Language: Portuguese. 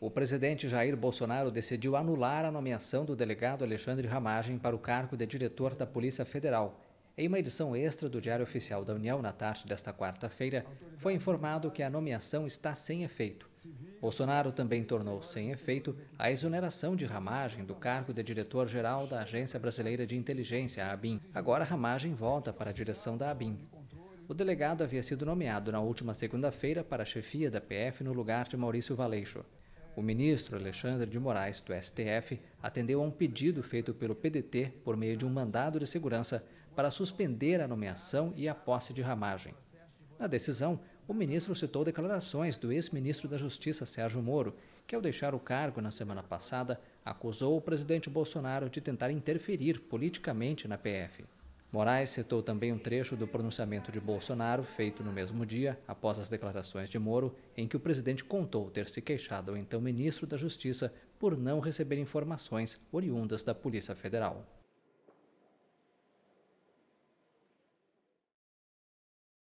o presidente Jair Bolsonaro decidiu anular a nomeação do delegado Alexandre Ramagem para o cargo de diretor da Polícia Federal. Em uma edição extra do Diário Oficial da União na tarde desta quarta-feira, foi informado que a nomeação está sem efeito. Bolsonaro também tornou sem efeito a exoneração de Ramagem do cargo de diretor-geral da Agência Brasileira de Inteligência, a ABIN. Agora Ramagem volta para a direção da ABIN. O delegado havia sido nomeado na última segunda-feira para a chefia da PF no lugar de Maurício Valeixo. O ministro Alexandre de Moraes, do STF, atendeu a um pedido feito pelo PDT por meio de um mandado de segurança para suspender a nomeação e a posse de ramagem. Na decisão, o ministro citou declarações do ex-ministro da Justiça Sérgio Moro, que, ao deixar o cargo na semana passada, acusou o presidente Bolsonaro de tentar interferir politicamente na PF. Moraes citou também um trecho do pronunciamento de Bolsonaro, feito no mesmo dia, após as declarações de Moro, em que o presidente contou ter se queixado ao então ministro da Justiça por não receber informações oriundas da Polícia Federal.